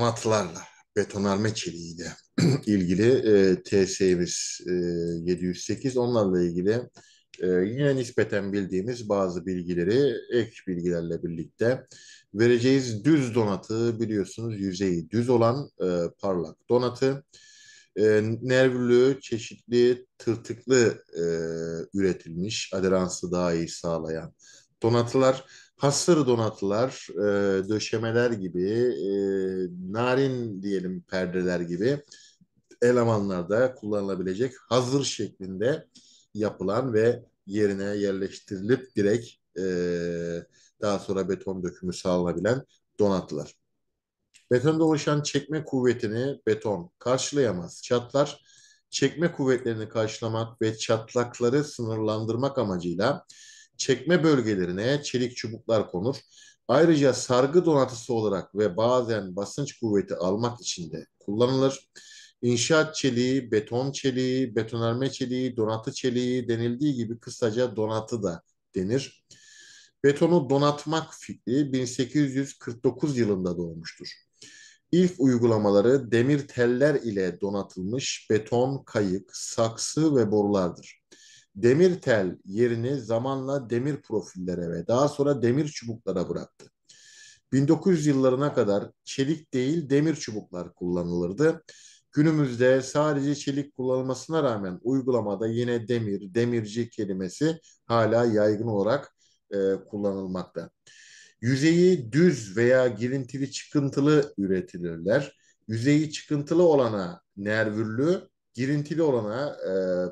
Matlarla betonarme çeliğiyle ilgili e, TS'miz e, 708 onlarla ilgili e, yine nispeten bildiğimiz bazı bilgileri ek bilgilerle birlikte vereceğiz. Düz donatı biliyorsunuz yüzeyi düz olan e, parlak donatı. E, nervlü, çeşitli, tırtıklı e, üretilmiş, aderansı daha iyi sağlayan donatılar hasır donatılar, e, döşemeler gibi, e, narin diyelim perdeler gibi elemanlarda kullanılabilecek hazır şeklinde yapılan ve yerine yerleştirilip direkt e, daha sonra beton dökümü sağlanabilen donatılar. Betonda oluşan çekme kuvvetini beton karşılayamaz. Çatlar çekme kuvvetlerini karşılamak ve çatlakları sınırlandırmak amacıyla çekme bölgelerine çelik çubuklar konur. Ayrıca sargı donatısı olarak ve bazen basınç kuvveti almak için de kullanılır. İnşaat çeliği, beton çeliği, betonarme çeliği, donatı çeliği denildiği gibi kısaca donatı da denir. Betonu donatmak fikri 1849 yılında doğmuştur. İlk uygulamaları demir teller ile donatılmış beton, kayık, saksı ve borulardır demir tel yerini zamanla demir profillere ve daha sonra demir çubuklara bıraktı. 1900 yıllarına kadar çelik değil demir çubuklar kullanılırdı. Günümüzde sadece çelik kullanılmasına rağmen uygulamada yine demir, demirci kelimesi hala yaygın olarak e, kullanılmakta. Yüzeyi düz veya girintili çıkıntılı üretilirler. Yüzeyi çıkıntılı olana nervürlü, girintili olana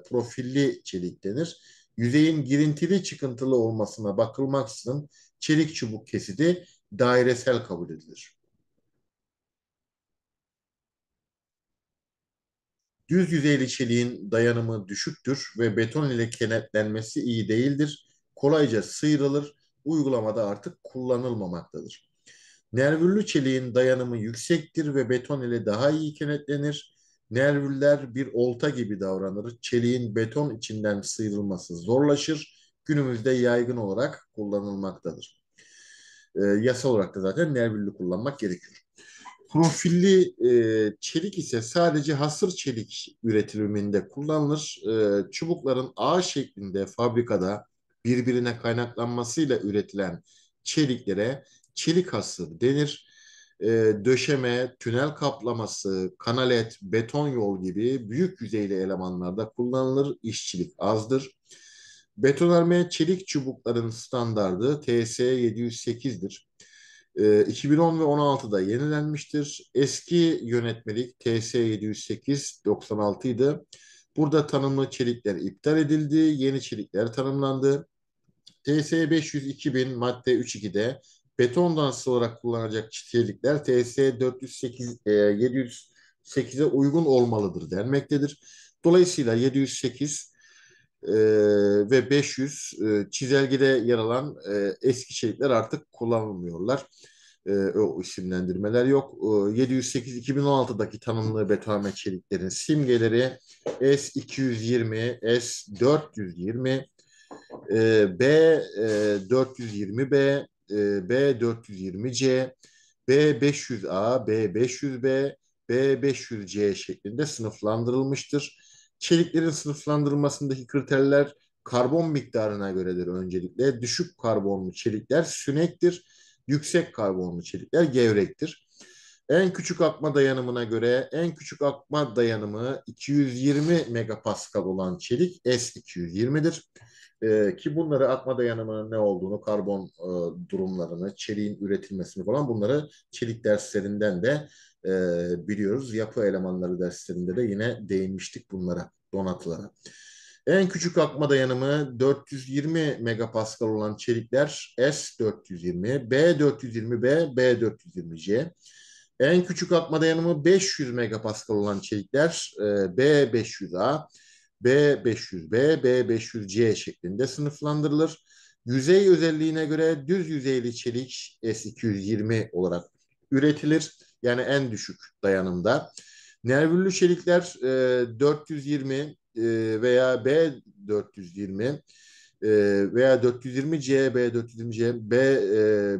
e, profilli çelik denir. Yüzeyin girintili çıkıntılı olmasına bakılmaksızın çelik çubuk kesidi dairesel kabul edilir. Düz yüzeyli çeliğin dayanımı düşüktür ve beton ile kenetlenmesi iyi değildir. Kolayca sıyrılır, uygulamada artık kullanılmamaktadır. Nervürlü çeliğin dayanımı yüksektir ve beton ile daha iyi kenetlenir. Nervüller bir olta gibi davranır. Çeliğin beton içinden sıyrılması zorlaşır. Günümüzde yaygın olarak kullanılmaktadır. E, ee, yasa olarak da zaten nervüllü kullanmak gerekiyor. Profilli e, çelik ise sadece hasır çelik üretiminde kullanılır. E, çubukların ağ şeklinde fabrikada birbirine kaynaklanmasıyla üretilen çeliklere çelik hasır denir e, döşeme, tünel kaplaması, kanalet, beton yol gibi büyük yüzeyli elemanlarda kullanılır. İşçilik azdır. Betonarme çelik çubukların standardı TS 708'dir. E, 2010 ve 16'da yenilenmiştir. Eski yönetmelik TS 708 96 idi. Burada tanımlı çelikler iptal edildi, yeni çelikler tanımlandı. TS 500 2000 madde 32'de Betondan dansı olarak kullanacak çitrelikler TS 408 e, 708'e uygun olmalıdır denmektedir. Dolayısıyla 708 e, ve 500 e, çizelgede yer alan e, eski çelikler artık kullanılmıyorlar. E, o isimlendirmeler yok. E, 708-2016'daki tanımlı betame çeliklerin simgeleri S220, S420, e, B420B, e, B420C, B500A, B500B, B500C şeklinde sınıflandırılmıştır. Çeliklerin sınıflandırılmasındaki kriterler karbon miktarına göredir öncelikle. Düşük karbonlu çelikler sünektir, yüksek karbonlu çelikler gevrektir. En küçük akma dayanımına göre en küçük akma dayanımı 220 megapascal olan çelik S220'dir. Ee, ki bunları akma dayanımının ne olduğunu, karbon e, durumlarını, çeliğin üretilmesini falan bunları çelik derslerinden de e, biliyoruz. Yapı elemanları derslerinde de yine değinmiştik bunlara, donatılara. En küçük akma dayanımı 420 megapascal olan çelikler S420, B420B, B420C. En küçük atma dayanımı 500 megapascal olan çelikler B500A, B500B, B500C şeklinde sınıflandırılır. Yüzey özelliğine göre düz yüzeyli çelik S220 olarak üretilir. Yani en düşük dayanımda. Nervüllü çelikler 420 e, e, veya B420 e, veya 420C, B420C,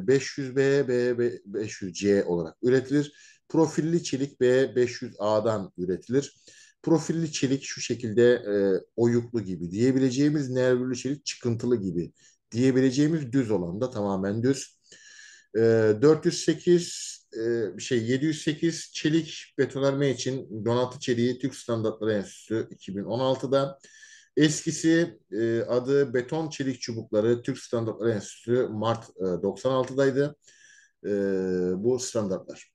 B500B, B500C olarak üretilir. Profilli çelik B500A'dan üretilir. Profilli çelik şu şekilde e, oyuklu gibi diyebileceğimiz, nervürlü çelik çıkıntılı gibi diyebileceğimiz düz olan da tamamen düz. E, 408 e, şey 708 çelik betonarme için donatı çeliği Türk Standartları Enstitüsü 2016'da Eskisi e, adı Beton Çelik Çubukları Türk Standartları Enstitüsü Mart e, 96'daydı. E, bu standartlar.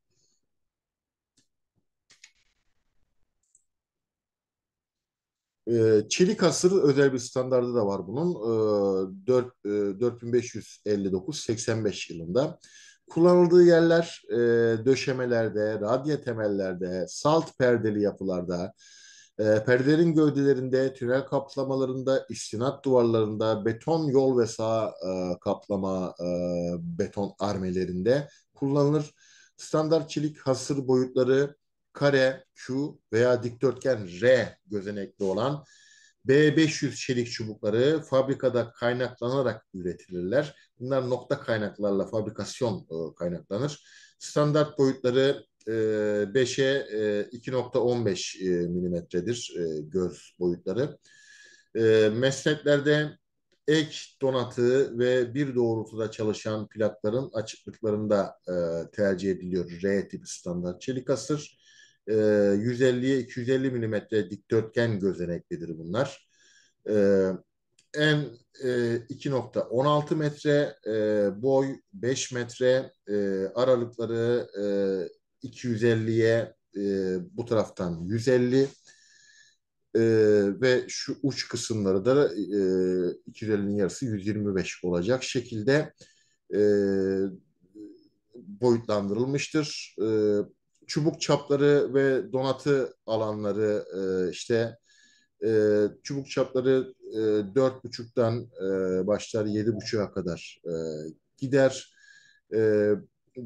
E, çelik asır özel bir standardı da var bunun. E, 4, e, 4559-85 yılında. Kullanıldığı yerler e, döşemelerde, radya temellerde, salt perdeli yapılarda, e, ee, perdelerin gövdelerinde, tünel kaplamalarında, istinat duvarlarında, beton yol ve sağ e, kaplama e, beton armelerinde kullanılır. Standart çelik hasır boyutları kare, Q veya dikdörtgen R gözenekli olan B500 çelik çubukları fabrikada kaynaklanarak üretilirler. Bunlar nokta kaynaklarla fabrikasyon e, kaynaklanır. Standart boyutları 5'e 2.15 e, e, milimetredir e, göz boyutları. E, mesnetlerde ek donatı ve bir doğrultuda çalışan plakların açıklıklarında e, tercih ediliyor R tipi standart çelik asır. E, 150'ye 250 milimetre dikdörtgen gözeneklidir bunlar. E, en e, 2.16 metre e, boy 5 metre e, aralıkları e, 250'ye e, bu taraftan 150 e, ve şu uç kısımları da e, 250'nin yarısı 125 olacak şekilde e, boyutlandırılmıştır. E, çubuk çapları ve donatı alanları e, işte e, çubuk çapları e, dört buçuktan e, başlar yedi kadar e, gider. E,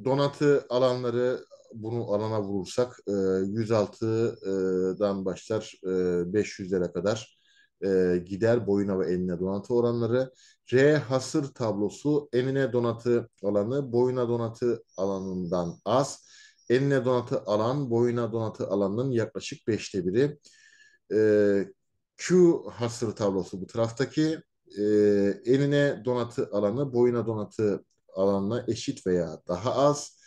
donatı alanları bunu alana vurursak e, 106'dan e, başlar e, 500'lere kadar e, gider boyuna ve eline donatı oranları. R hasır tablosu enine donatı alanı boyuna donatı alanından az. Enine donatı alan boyuna donatı alanının yaklaşık 5'te 1'i. E, Q hasır tablosu bu taraftaki e, enine donatı alanı boyuna donatı alanına eşit veya daha az.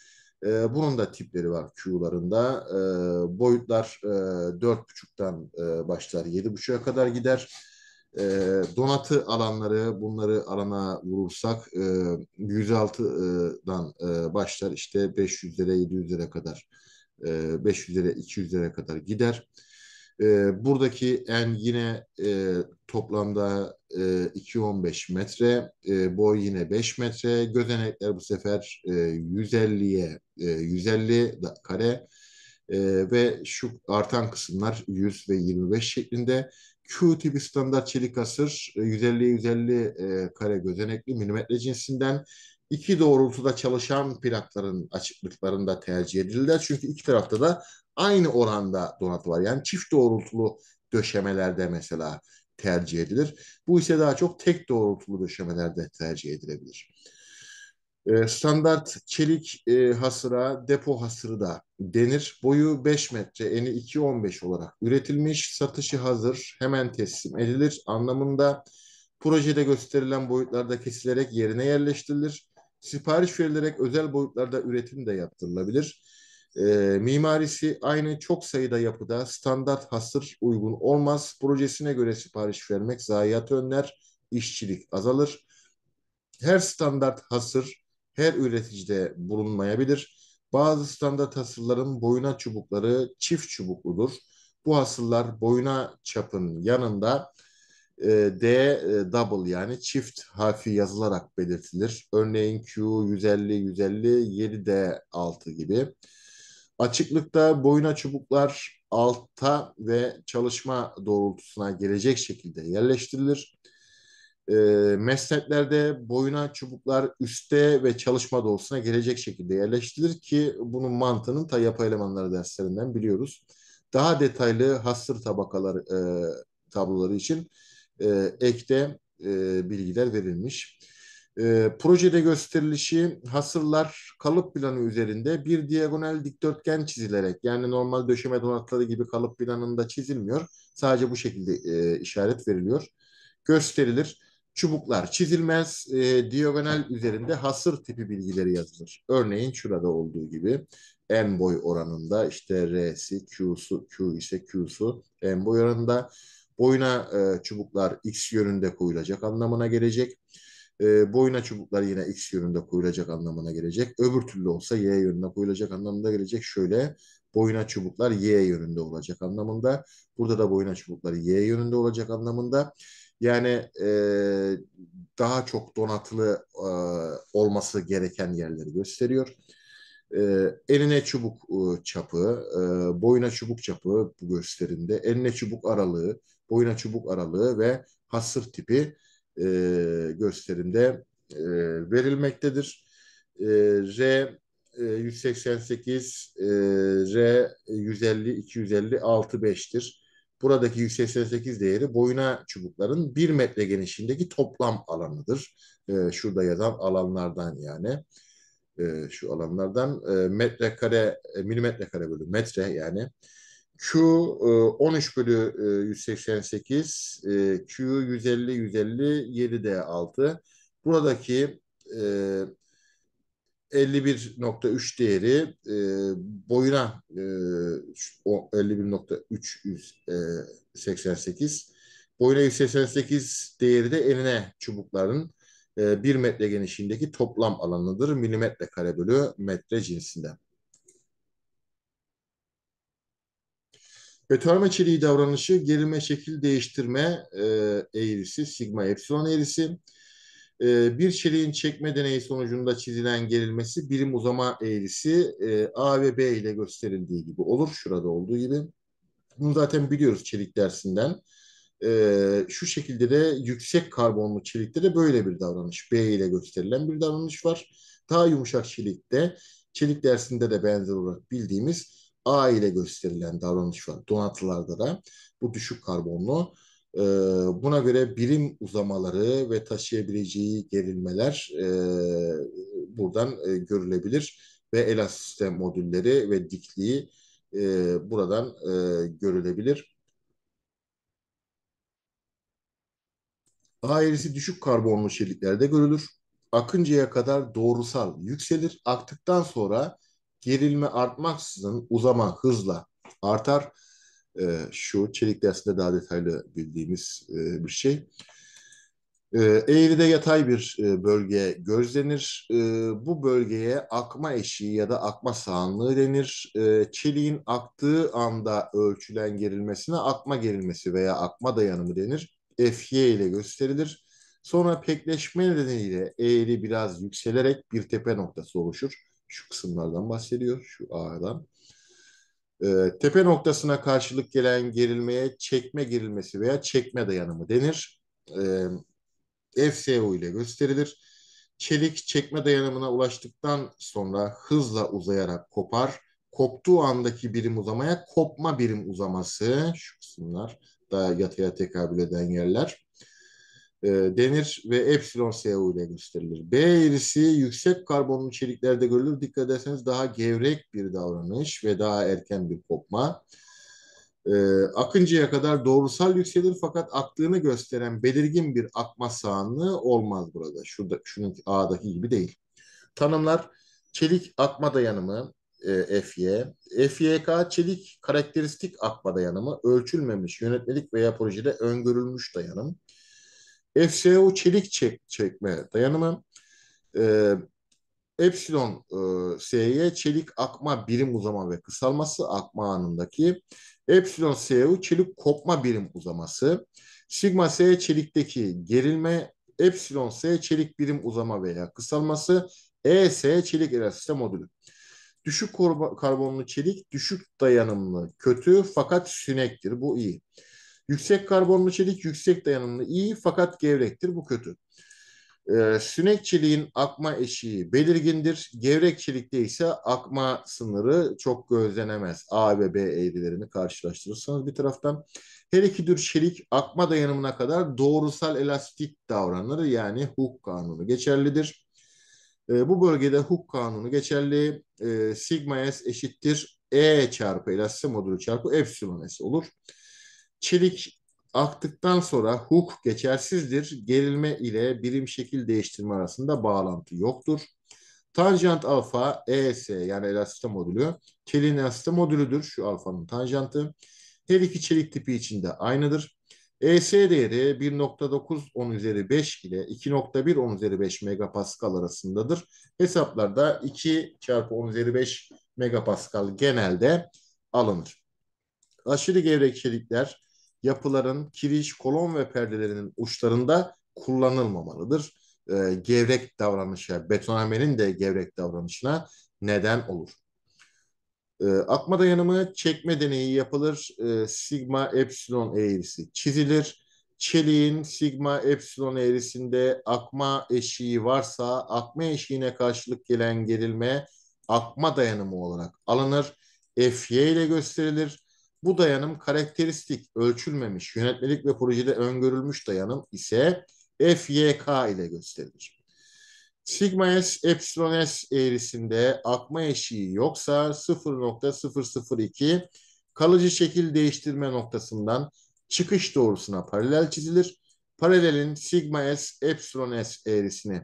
E, bunun da tipleri var Q'larında. E, boyutlar e, 4.5'tan e, başlar 7.5'a kadar gider. E, donatı alanları bunları alana vurursak e, 106'dan e, e, başlar işte 500 lira 700 lira kadar e, 500 lira 200 lira kadar gider. E, buradaki en yine e, toplamda e, 2.15 metre, e, boy yine 5 metre, gözenekler bu sefer e, 150'ye e, 150 kare e, ve şu artan kısımlar 100 ve 25 şeklinde. Q tipi standart çelik asır 150-150 e, e, kare gözenekli milimetre cinsinden iki doğrultuda çalışan plakların açıklıklarında tercih edildiler. Çünkü iki tarafta da aynı oranda donatılar. Yani çift doğrultulu döşemelerde mesela tercih edilir. Bu ise daha çok tek doğrultulu döşemelerde tercih edilebilir. Ee, standart çelik e, hasıra, depo hasırı da denir. Boyu 5 metre, eni 2.15 olarak üretilmiş, satışı hazır, hemen teslim edilir anlamında projede gösterilen boyutlarda kesilerek yerine yerleştirilir. Sipariş verilerek özel boyutlarda üretim de yaptırılabilir e, mimarisi aynı çok sayıda yapıda standart hasır uygun olmaz. Projesine göre sipariş vermek zayiat önler, işçilik azalır. Her standart hasır her üreticide bulunmayabilir. Bazı standart hasırların boyuna çubukları çift çubukludur. Bu hasırlar boyuna çapın yanında e, D e, double yani çift harfi yazılarak belirtilir. Örneğin Q 150 150 7D 6 gibi. Açıklıkta boyuna çubuklar alta ve çalışma doğrultusuna gelecek şekilde yerleştirilir. E, mesnetlerde boyuna çubuklar üste ve çalışma doğrultusuna gelecek şekilde yerleştirilir ki bunun mantığının ta yapay elemanları derslerinden biliyoruz. Daha detaylı hasır tabakaları e, tabloları için e, ekte e, bilgiler verilmiş. E, projede gösterilişi hasırlar kalıp planı üzerinde bir diagonal dikdörtgen çizilerek yani normal döşeme donatları gibi kalıp planında çizilmiyor. Sadece bu şekilde e, işaret veriliyor. Gösterilir. Çubuklar çizilmez, e, diagonal üzerinde hasır tipi bilgileri yazılır. Örneğin şurada olduğu gibi en boy oranında işte R'si, Q'su, Q ise Q'su en boy oranında. Boyuna e, çubuklar X yönünde koyulacak anlamına gelecek e, boyuna çubuklar yine X yönünde koyulacak anlamına gelecek. Öbür türlü olsa Y yönünde koyulacak anlamına gelecek. Şöyle boyuna çubuklar Y yönünde olacak anlamında. Burada da boyuna çubuklar Y yönünde olacak anlamında. Yani e, daha çok donatılı e, olması gereken yerleri gösteriyor. E, eline çubuk e, çapı, e, boyuna çubuk çapı bu gösterimde. Eline çubuk aralığı, boyuna çubuk aralığı ve hasır tipi e, gösterimde e, verilmektedir. E, R 188 e, e, R 150 250 65'tir. Buradaki 188 değeri boyuna çubukların 1 metre genişliğindeki toplam alanıdır. E, şurada yazan alanlardan yani e, şu alanlardan e, metrekare e, milimetre kare bölü metre yani Q 13 e, bölü 188, e, e, Q 150, 150, 7 de 6. Buradaki 51.3 değeri boyuna 51.388 boyuna 188 değeri de enine çubukların 1 metre genişliğindeki toplam alanıdır. Milimetre kare bölü metre cinsinden. Götürme çeliği davranışı gerilme şekil değiştirme e, eğrisi, sigma epsilon eğrisi. E, bir çeliğin çekme deneyi sonucunda çizilen gerilmesi birim uzama eğrisi e, A ve B ile gösterildiği gibi olur. Şurada olduğu gibi. Bunu zaten biliyoruz çelik dersinden. şu şekilde de yüksek karbonlu çelikte de böyle bir davranış. B ile gösterilen bir davranış var. Daha yumuşak çelikte, çelik dersinde de benzer olarak bildiğimiz A ile gösterilen davranış var. Donatılarda da bu düşük karbonlu. Ee, buna göre birim uzamaları ve taşıyabileceği gerilmeler e, buradan e, görülebilir ve elastisite modülleri ve dikliği e, buradan görülebilir. A düşük karbonlu şeliklerde görülür. Akıncaya kadar doğrusal yükselir. Aktıktan sonra gerilme artmaksızın uzama hızla artar. E, şu çelik dersinde daha detaylı bildiğimiz e, bir şey. E, eğride yatay bir e, bölge gözlenir. E, bu bölgeye akma eşiği ya da akma sağanlığı denir. E, çeliğin aktığı anda ölçülen gerilmesine akma gerilmesi veya akma dayanımı denir. Fy ile gösterilir. Sonra pekleşme nedeniyle eğri biraz yükselerek bir tepe noktası oluşur. Şu kısımlardan bahsediyor, şu ağırdan E, ee, tepe noktasına karşılık gelen gerilmeye çekme gerilmesi veya çekme dayanımı denir. E, ee, FSO ile gösterilir. Çelik çekme dayanımına ulaştıktan sonra hızla uzayarak kopar. Koptuğu andaki birim uzamaya kopma birim uzaması şu kısımlar da yataya tekabül eden yerler. E, denir ve epsilon SU ile gösterilir. B eğrisi yüksek karbonlu çeliklerde görülür. Dikkat ederseniz daha gevrek bir davranış ve daha erken bir kopma. E, akıncıya kadar doğrusal yükselir fakat aktığını gösteren belirgin bir akma sağanlığı olmaz burada. Şurada, şunun A'daki gibi değil. Tanımlar çelik akma dayanımı, e, FY. FYK çelik karakteristik akma dayanımı ölçülmemiş yönetmelik veya projede öngörülmüş dayanım. FCO çelik çek, çekme dayanımı, e, Epsilon e, S'ye çelik akma birim uzama ve kısalması akma anındaki Epsilon S'ye çelik kopma birim uzaması, Sigma S çelikteki gerilme, Epsilon S çelik birim uzama veya kısalması, ES çelik elastisite modülü. Düşük karbonlu çelik, düşük dayanımlı, kötü fakat sünektir. Bu iyi. Yüksek karbonlu çelik yüksek dayanımlı iyi fakat gevrektir. Bu kötü. Ee, sünek çeliğin akma eşiği belirgindir. Gevrek çelikte ise akma sınırı çok gözlenemez. A ve B eğrilerini karşılaştırırsanız bir taraftan. Her iki tür çelik akma dayanımına kadar doğrusal elastik davranır. Yani Hook kanunu geçerlidir. E, bu bölgede Hook kanunu geçerli. E, sigma S eşittir E çarpı elastik modülü çarpı epsilon S olur. Çelik aktıktan sonra hook geçersizdir. Gerilme ile birim şekil değiştirme arasında bağlantı yoktur. Tanjant alfa ES yani elastik modülü çeliğin elastik modülüdür. Şu alfanın tanjantı. Her iki çelik tipi içinde aynıdır. ES değeri 1.9 10 üzeri 5 ile 2.1 10 üzeri 5 megapascal arasındadır. Hesaplarda 2 çarpı 10 üzeri 5 megapascal genelde alınır. Aşırı gevrek çelikler yapıların kiriş, kolon ve perdelerinin uçlarında kullanılmamalıdır. E, gevrek davranışa, betonarmenin de gevrek davranışına neden olur. E, ee, atma dayanımı çekme deneyi yapılır. E, sigma epsilon eğrisi çizilir. Çeliğin sigma epsilon eğrisinde akma eşiği varsa akma eşiğine karşılık gelen gerilme akma dayanımı olarak alınır. Fy ile gösterilir. Bu dayanım karakteristik, ölçülmemiş, yönetmelik ve projede öngörülmüş dayanım ise FYK ile gösterilir. Sigma S, Epsilon S eğrisinde akma eşiği yoksa 0.002 kalıcı şekil değiştirme noktasından çıkış doğrusuna paralel çizilir. Paralelin sigma S, epsilon S eğrisini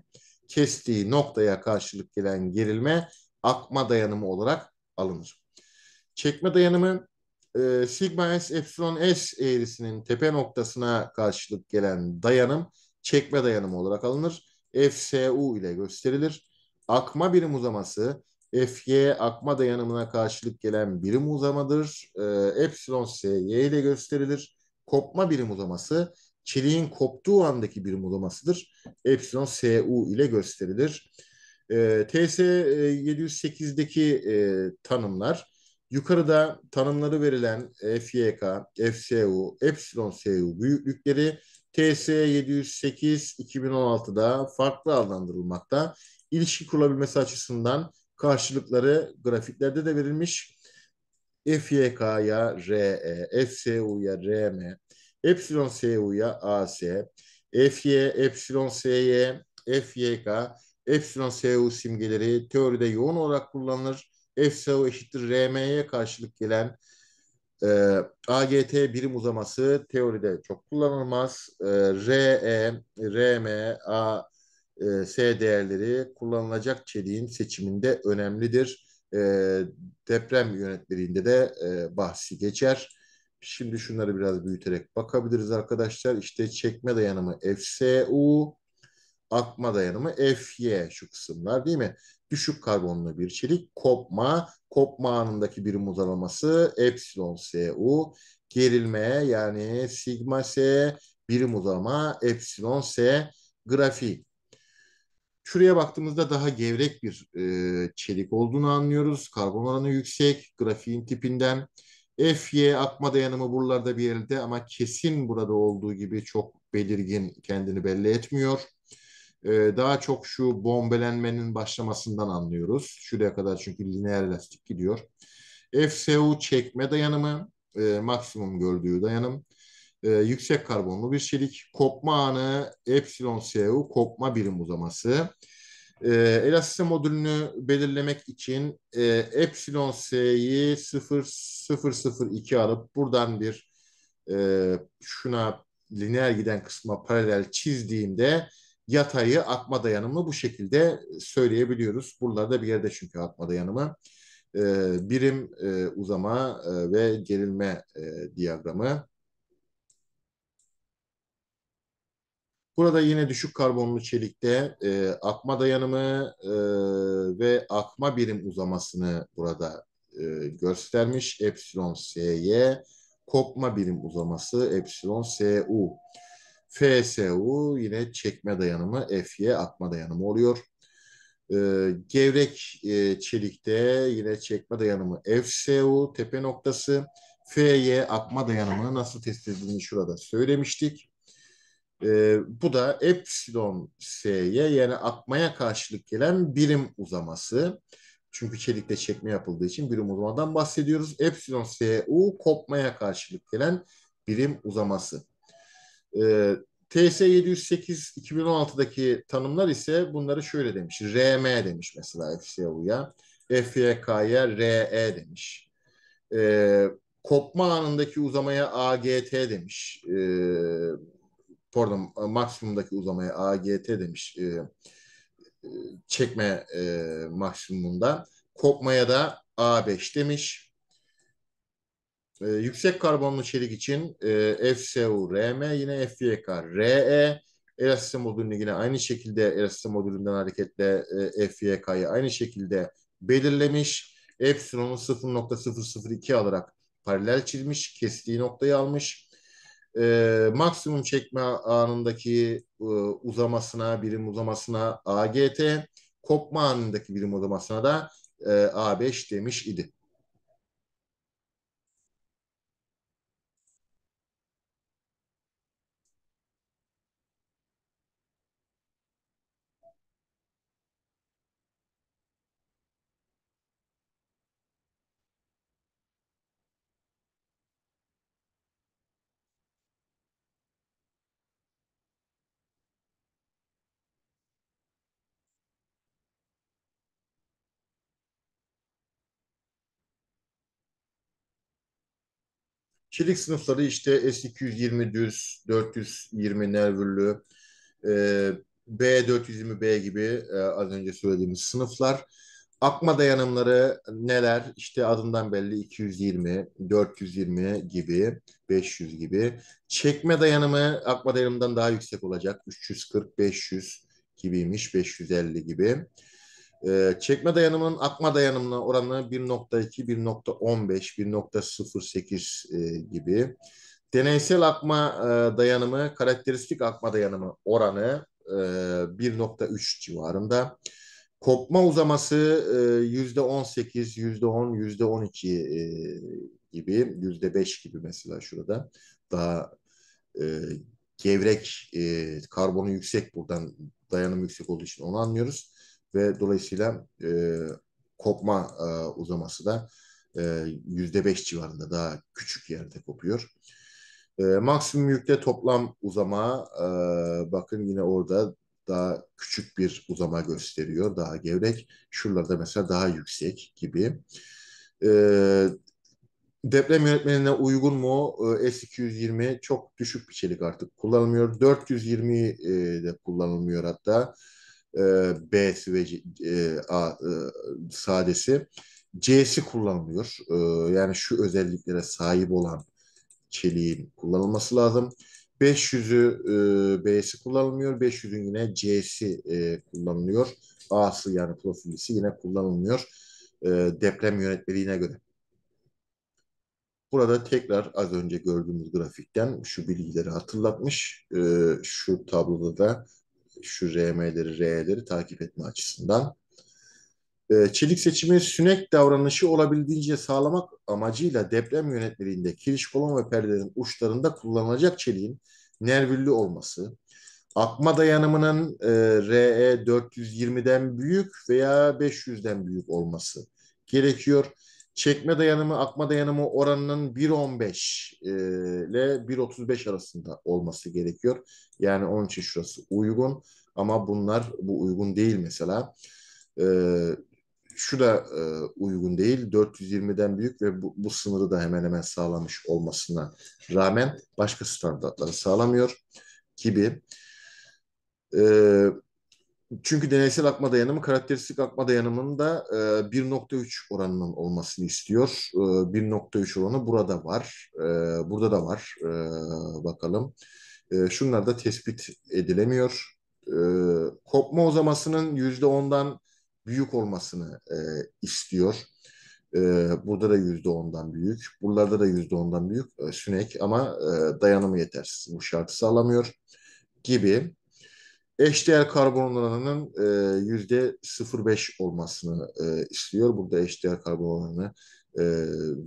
kestiği noktaya karşılık gelen gerilme akma dayanımı olarak alınır. Çekme dayanımı e, sigma s epsilon s eğrisinin tepe noktasına karşılık gelen dayanım çekme dayanımı olarak alınır. FSU ile gösterilir. Akma birim uzaması FY akma dayanımına karşılık gelen birim uzamadır. E, epsilon SY ile gösterilir. Kopma birim uzaması çeliğin koptuğu andaki birim uzamasıdır. Epsilon SU ile gösterilir. E, TS 708'deki e, e, tanımlar Yukarıda tanımları verilen FYK, FSU, Epsilon SU büyüklükleri TS 708 2016'da farklı adlandırılmakta. İlişki kurulabilmesi açısından karşılıkları grafiklerde de verilmiş. FYK'ya RE, FSU'ya RM, Epsilon SU'ya AS, FY, Epsilon SY, FYK, Epsilon SU simgeleri teoride yoğun olarak kullanılır. EFSAO eşittir RM'ye karşılık gelen e, AGT birim uzaması teoride çok kullanılmaz. E, RE, RM, A, e, S değerleri kullanılacak çeliğin seçiminde önemlidir. E, deprem yönetmeliğinde de e, bahsi geçer. Şimdi şunları biraz büyüterek bakabiliriz arkadaşlar. İşte çekme dayanımı FSU, akma dayanımı Fy şu kısımlar değil mi? Düşük karbonlu bir çelik kopma, kopma anındaki bir muzalaması, epsilon su, gerilme yani sigma S, bir uzalama epsilon S grafiği. Şuraya baktığımızda daha gevrek bir e, çelik olduğunu anlıyoruz. Karbon oranı yüksek, grafiğin tipinden. Fy akma dayanımı buralarda bir yerde ama kesin burada olduğu gibi çok belirgin kendini belli etmiyor. Ee, daha çok şu bombelenmenin başlamasından anlıyoruz. Şuraya kadar çünkü lineer elastik gidiyor. FSU çekme dayanımı, e, maksimum gördüğü dayanım. E, yüksek karbonlu bir çelik. Kopma anı epsilon SU kopma birim uzaması. E, elastik modülünü belirlemek için e, epsilon S'yi 0,002 alıp buradan bir e, şuna lineer giden kısma paralel çizdiğimde yatayı atma dayanımı bu şekilde e, söyleyebiliyoruz. Buralarda bir yerde çünkü atma dayanımı. E, birim e, uzama e, ve gerilme e, diyagramı. Burada yine düşük karbonlu çelikte e, akma dayanımı e, ve akma birim uzamasını burada e, göstermiş. Epsilon S'ye kopma birim uzaması Epsilon SU. FSU yine çekme dayanımı, FY atma dayanımı oluyor. Ee, gevrek e, çelikte yine çekme dayanımı FSU tepe noktası. FY atma dayanımını nasıl test edildiğini şurada söylemiştik. E, bu da epsilon S'ye yani atmaya karşılık gelen birim uzaması. Çünkü çelikte çekme yapıldığı için birim uzamadan bahsediyoruz. Epsilon SU kopmaya karşılık gelen birim uzaması. E, TS 708 2016'daki tanımlar ise bunları şöyle demiş. RM demiş mesela FCAU'ya. FYK'ya RE demiş. E, kopma anındaki uzamaya AGT demiş. E, pardon maksimumdaki uzamaya AGT demiş. E, çekme e, maksimumunda. Kopmaya da A5 demiş. E, yüksek karbonlu çelik için e, FSU-RM yine FYK-RE elastik modülünü yine aynı şekilde elastik modülünden hareketle e, FYK'yı aynı şekilde belirlemiş. Epsilon'u 0.002 alarak paralel çizmiş. Kestiği noktayı almış. E, maksimum çekme anındaki e, uzamasına, birim uzamasına AGT, kopma anındaki birim uzamasına da e, A5 demiş idi. Çelik sınıfları işte S220 düz, 420 nervürlü, e, B420B gibi e, az önce söylediğimiz sınıflar. Akma dayanımları neler? İşte adından belli 220, 420 gibi, 500 gibi. Çekme dayanımı akma dayanımından daha yüksek olacak. 340, 500 gibiymiş, 550 gibi. Ee, çekme dayanımının akma dayanımına oranı 1.2, 1.15, 1.08 e, gibi. Deneysel akma e, dayanımı, karakteristik akma dayanımı oranı e, 1.3 civarında. Kopma uzaması e, yüzde 18, yüzde 10, yüzde 12 e, gibi, yüzde 5 gibi mesela şurada daha e, gevrek, e, karbonu yüksek buradan dayanım yüksek olduğu için onu anlıyoruz ve dolayısıyla e, kopma e, uzaması da e, yüzde beş civarında daha küçük yerde kopuyor. E, maksimum yükte toplam uzama e, bakın yine orada daha küçük bir uzama gösteriyor. Daha gevrek. Şuralarda mesela daha yüksek gibi. E, deprem yönetmenine uygun mu? E, S220 çok düşük bir çelik artık kullanılmıyor. 420 e, de kullanılmıyor hatta e, B süreci e, A e, sadesi. C'si kullanılıyor. E, yani şu özelliklere sahip olan çeliğin kullanılması lazım. 500'ü e, B'si kullanılmıyor. 500'ün yine C'si e, kullanılıyor. A'sı yani profilisi yine kullanılmıyor. E, deprem yönetmeliğine göre. Burada tekrar az önce gördüğümüz grafikten şu bilgileri hatırlatmış. E, şu tabloda da şu RM'leri, R'leri takip etme açısından. Ee, çelik seçimi sünek davranışı olabildiğince sağlamak amacıyla deprem yönetmeliğinde kiriş kolon ve perdelerin uçlarında kullanılacak çeliğin nervüllü olması, akma dayanımının RE 420'den e büyük veya 500'den büyük olması gerekiyor çekme dayanımı akma dayanımı oranının 1.15 e, ile 1.35 arasında olması gerekiyor. Yani onun için şurası uygun ama bunlar bu uygun değil mesela. E, şu da e, uygun değil. 420'den büyük ve bu, bu sınırı da hemen hemen sağlamış olmasına rağmen başka standartları sağlamıyor gibi. Ee, çünkü deneysel akma dayanımı karakteristik akma dayanımında e, 1.3 oranının olmasını istiyor. 1.3 oranı burada var. burada da var. bakalım. şunlar da tespit edilemiyor. kopma uzamasının %10'dan büyük olmasını istiyor. burada da %10'dan büyük. Buralarda da %10'dan büyük. sünek ama dayanımı yetersiz. Bu şartı sağlamıyor gibi eşdeğer karbon oranının e, yüzde 0.5 olmasını e, istiyor. Burada eşdeğer karbon oranı e,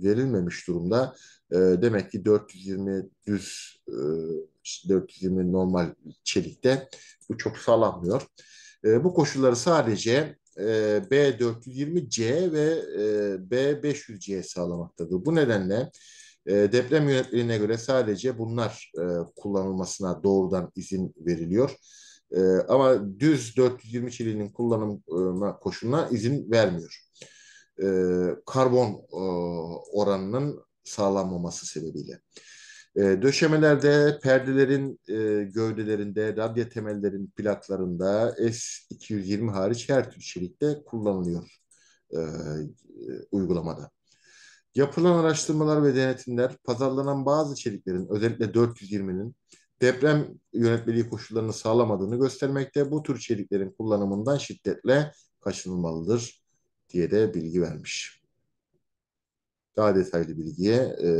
verilmemiş durumda. E, demek ki 420 düz e, 420 normal çelikte bu çok sağlanmıyor. E, bu koşulları sadece e, B420C ve e, B500C sağlamaktadır. Bu nedenle deprem yönetmeliğine göre sadece bunlar kullanılmasına doğrudan izin veriliyor. E, ama düz 420 çeliğinin kullanımına koşuna izin vermiyor. E, karbon e, oranının sağlanmaması sebebiyle. E, döşemelerde, perdelerin e, gövdelerinde, radya temellerin plaklarında S220 hariç her tür çelikte kullanılıyor e, uygulamada. Yapılan araştırmalar ve denetimler pazarlanan bazı çeliklerin özellikle 420'nin deprem yönetmeliği koşullarını sağlamadığını göstermekte. Bu tür içeriklerin kullanımından şiddetle kaçınılmalıdır diye de bilgi vermiş. Daha detaylı bilgiye e, e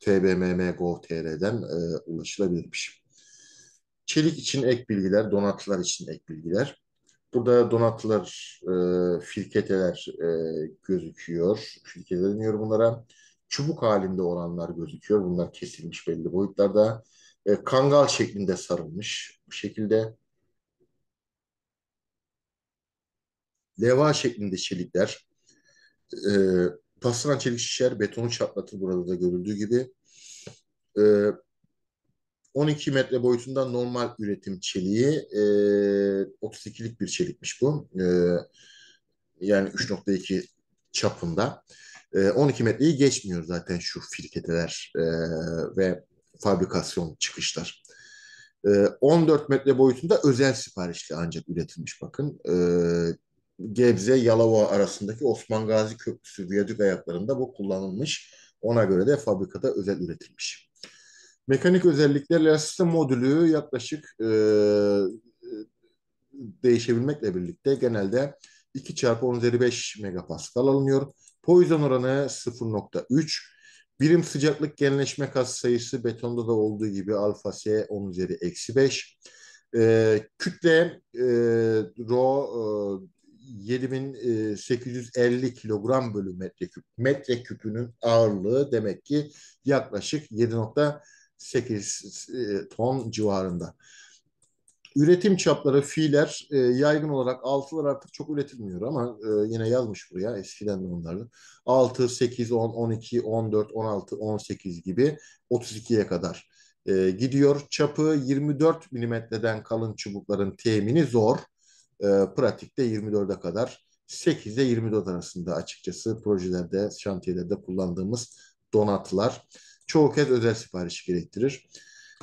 tbmm.gov.tr'den e, ulaşılabilirmiş. Çelik için ek bilgiler, donatılar için ek bilgiler. Burada donatılar, e, firketeler e, gözüküyor. Firketelerin yorumlara. bunlara çubuk halinde olanlar gözüküyor. Bunlar kesilmiş belli boyutlarda. E, kangal şeklinde sarılmış bu şekilde. Leva şeklinde çelikler. E, paslanan çelik şişer betonu çatlatır burada da görüldüğü gibi. E, 12 metre boyutunda normal üretim çeliği e, 32'lik bir çelikmiş bu. E, yani 3.2 çapında. E, ee, 12 metreyi geçmiyor zaten şu firketeler e, ve fabrikasyon çıkışlar. 14 ee, metre boyutunda özel siparişli ancak üretilmiş bakın. Gebze Yalova arasındaki Osman Gazi Köprüsü viyadük ayaklarında bu kullanılmış. Ona göre de fabrikada özel üretilmiş. Mekanik özelliklerle asiste modülü yaklaşık e, değişebilmekle birlikte genelde 2 çarpı 10 üzeri 5 megapascal alınıyor poison oranı 0.3. Birim sıcaklık genleşme kat sayısı betonda da olduğu gibi alfa S 10 üzeri eksi 5. E, ee, kütle e, rho e, 7850 e, kilogram bölü metreküp. Metreküpünün ağırlığı demek ki yaklaşık 7.8 e, ton civarında üretim çapları fiiller e, yaygın olarak altılar artık çok üretilmiyor ama e, yine yazmış buraya eskiden de onlardı. 6, 8, 10, 12, 14, 16, 18 gibi 32'ye kadar e, gidiyor. Çapı 24 milimetreden kalın çubukların temini zor. E, pratikte 24'e kadar 8 ile 24 arasında açıkçası projelerde, şantiyelerde kullandığımız donatlar çoğu kez özel sipariş gerektirir.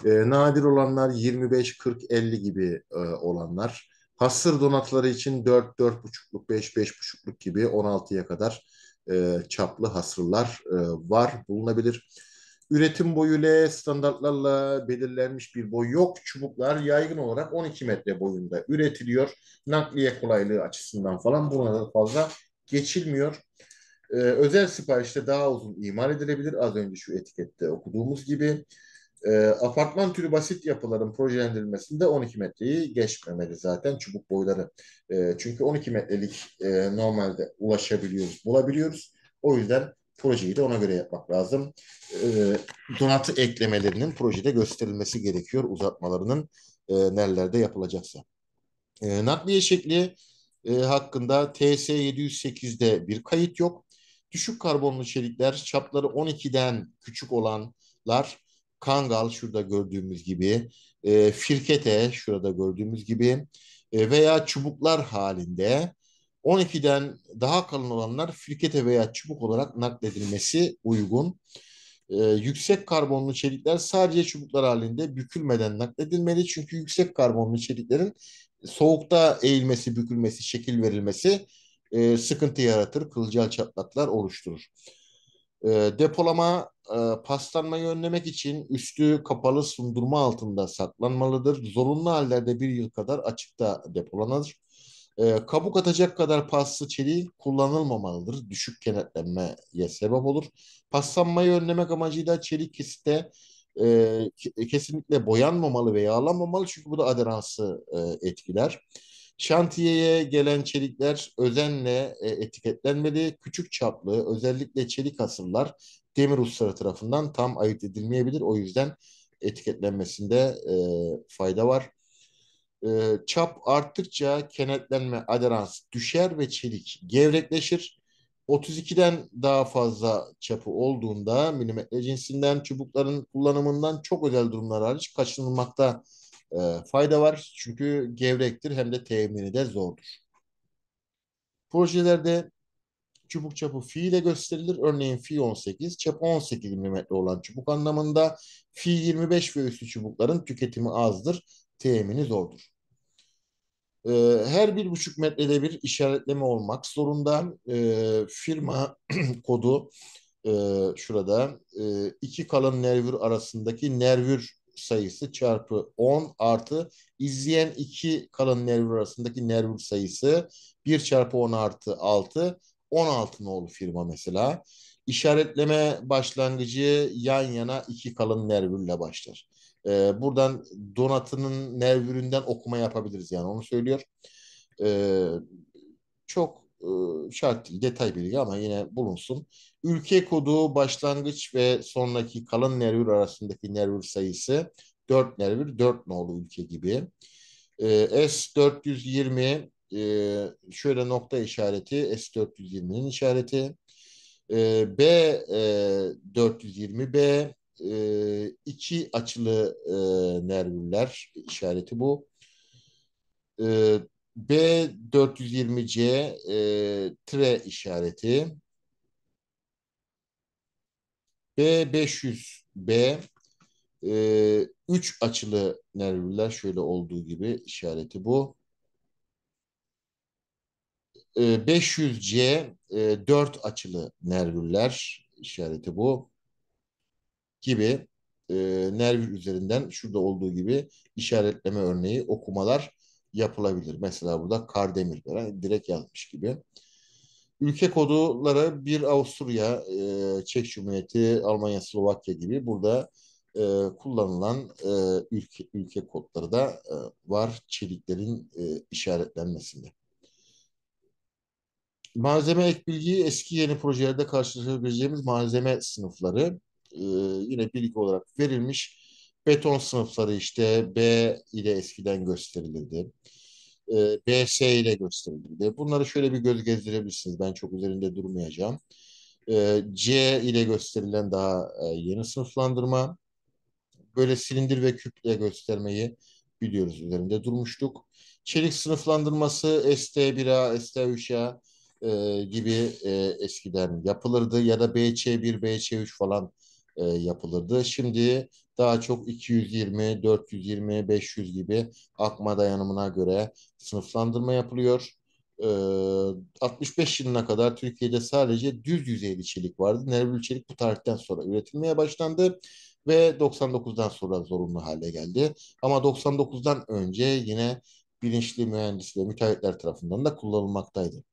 E, nadir olanlar 25, 40, 50 gibi e, olanlar. Hasır donatları için 4, 4,5'luk, 5, 5,5'luk gibi 16'ya kadar e, çaplı hasırlar e, var, bulunabilir. Üretim boyu L standartlarla belirlenmiş bir boy yok. Çubuklar yaygın olarak 12 metre boyunda üretiliyor. Nakliye kolaylığı açısından falan buna da fazla geçilmiyor. Ee, özel siparişte daha uzun imal edilebilir. Az önce şu etikette okuduğumuz gibi. E, apartman türü basit yapıların projelendirilmesinde 12 metreyi geçmemeli zaten çubuk boyları. E, çünkü 12 metrelik e, normalde ulaşabiliyoruz, bulabiliyoruz. O yüzden projeyi de ona göre yapmak lazım. E, donatı eklemelerinin projede gösterilmesi gerekiyor uzatmalarının e, nerelerde yapılacaksa. E, nakliye şekli e, hakkında TS708'de bir kayıt yok. Düşük karbonlu çelikler çapları 12'den küçük olanlar Kangal şurada gördüğümüz gibi, e, Firkete şurada gördüğümüz gibi e, veya çubuklar halinde 12'den daha kalın olanlar firkete veya çubuk olarak nakledilmesi uygun. Ee, yüksek karbonlu çelikler sadece çubuklar halinde bükülmeden nakledilmeli. Çünkü yüksek karbonlu çeliklerin soğukta eğilmesi, bükülmesi, şekil verilmesi e, sıkıntı yaratır. Kılcal çatlaklar oluşturur. E, depolama e, paslanmayı önlemek için üstü kapalı sundurma altında saklanmalıdır. Zorunlu hallerde bir yıl kadar açıkta depolanır. E, kabuk atacak kadar paslı çeliği kullanılmamalıdır. Düşük kenetlenmeye sebep olur. Paslanmayı önlemek amacıyla çelik kesitte e, kesinlikle boyanmamalı ve yağlanmamalı çünkü bu da aderansı e, etkiler. Şantiyeye gelen çelikler özenle e, etiketlenmeli. Küçük çaplı özellikle çelik hasırlar demir ustaları tarafından tam ayırt edilmeyebilir. O yüzden etiketlenmesinde e, fayda var. E, çap arttıkça kenetlenme aderans düşer ve çelik gevrekleşir. 32'den daha fazla çapı olduğunda milimetre cinsinden çubukların kullanımından çok özel durumlar hariç kaçınılmakta e, fayda var. Çünkü gevrektir hem de temini de zordur. Projelerde çubuk çapı fi ile gösterilir. Örneğin fi 18, çap 18 mm olan çubuk anlamında fi 25 ve üstü çubukların tüketimi azdır, temini zordur. E, her bir buçuk metrede bir işaretleme olmak zorunda. Ee, firma kodu e, şurada e, iki kalın nervür arasındaki nervür sayısı çarpı 10 artı izleyen iki kalın nervür arasındaki nervür sayısı 1 çarpı 10 artı 6 16 nolu firma mesela. İşaretleme başlangıcı yan yana iki kalın nervürle başlar. Ee, buradan donatının nervüründen okuma yapabiliriz yani onu söylüyor. Ee, çok e, şart değil detay bilgi ama yine bulunsun. Ülke kodu başlangıç ve sonraki kalın nervür arasındaki nervür sayısı 4 nervür 4 nolu ülke gibi. E, S420 e, şöyle nokta işareti S420'nin işareti. E, B e, 420B e, iki açılı e, nervürler işareti bu. E, B420C e, tire işareti B500B e, 3 açılı nervüller şöyle olduğu gibi işareti bu. E, 500C e, 4 açılı nervüller işareti bu gibi e, nervür üzerinden şurada olduğu gibi işaretleme örneği okumalar yapılabilir. Mesela burada Kardemir direkt yazmış gibi. Ülke kodlara bir Avusturya, e, Çek Cumhuriyeti, Almanya, Slovakya gibi burada e, kullanılan e, ülke, ülke kodları da e, var çeliklerin e, işaretlenmesinde. Malzeme ek bilgi eski yeni projelerde karşılaşabileceğimiz malzeme sınıfları e, yine bilgi olarak verilmiş beton sınıfları işte B ile eskiden gösterilirdi. E, ee, BS ile gösterilirdi. Bunları şöyle bir göz gezdirebilirsiniz. Ben çok üzerinde durmayacağım. E, C ile gösterilen daha e, yeni sınıflandırma. Böyle silindir ve küp ile göstermeyi biliyoruz üzerinde durmuştuk. Çelik sınıflandırması ST1A, ST3A e, gibi e, eskiden yapılırdı ya da BC1, BC3 falan e, yapılırdı. Şimdi daha çok 220, 420, 500 gibi akma dayanımına göre sınıflandırma yapılıyor. 65 ee, yılına kadar Türkiye'de sadece düz yüzeyli çelik vardı. Nervül çelik bu tarihten sonra üretilmeye başlandı ve 99'dan sonra zorunlu hale geldi. Ama 99'dan önce yine bilinçli mühendis ve müteahhitler tarafından da kullanılmaktaydı.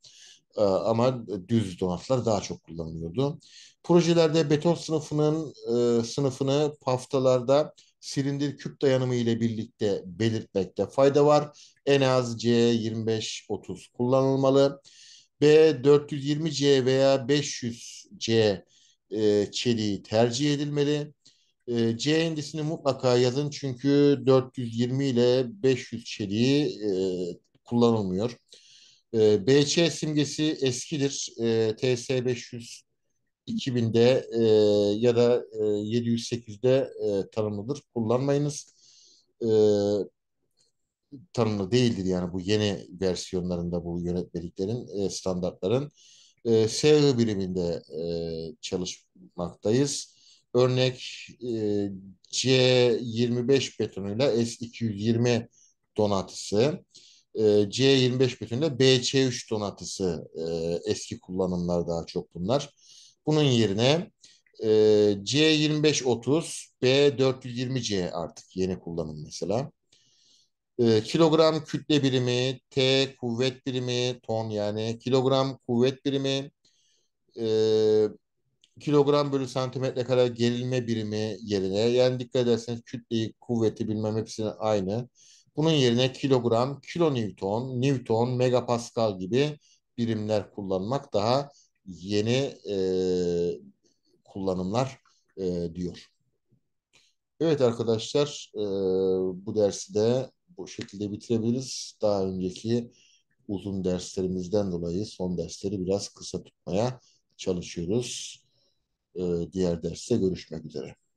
Ee, ama düz donatlar daha çok kullanılıyordu. Projelerde beton sınıfının e, sınıfını paftalarda silindir küp dayanımı ile birlikte belirtmekte fayda var. En az C25-30 kullanılmalı. B420C veya 500C e, çeliği tercih edilmeli. E, C endisini mutlaka yazın çünkü 420 ile 500 çeliği e, kullanılmıyor. E, BC simgesi eskidir. E, TS500 2000'de e, ya da e, 708'de e, tanımlıdır. Kullanmayınız. E, tanımlı değildir yani bu yeni versiyonlarında bu yönetmeliklerin, e, standartların. E, SEO biriminde e, çalışmaktayız. Örnek e, C25 betonuyla S220 donatısı, e, C25 betonuyla BC3 donatısı e, eski kullanımlar daha çok bunlar. Bunun yerine e, C2530 B420C artık yeni kullanım mesela. E, kilogram kütle birimi, T kuvvet birimi, ton yani kilogram kuvvet birimi, e, kilogram bölü santimetre kadar gerilme birimi yerine yani dikkat ederseniz kütleyi, kuvveti bilmem hepsinin aynı. Bunun yerine kilogram, kilonewton, newton, megapascal gibi birimler kullanmak daha yeni e, kullanımlar e, diyor. Evet arkadaşlar e, bu dersi de bu şekilde bitirebiliriz. Daha önceki uzun derslerimizden dolayı son dersleri biraz kısa tutmaya çalışıyoruz. E, diğer derste görüşmek üzere.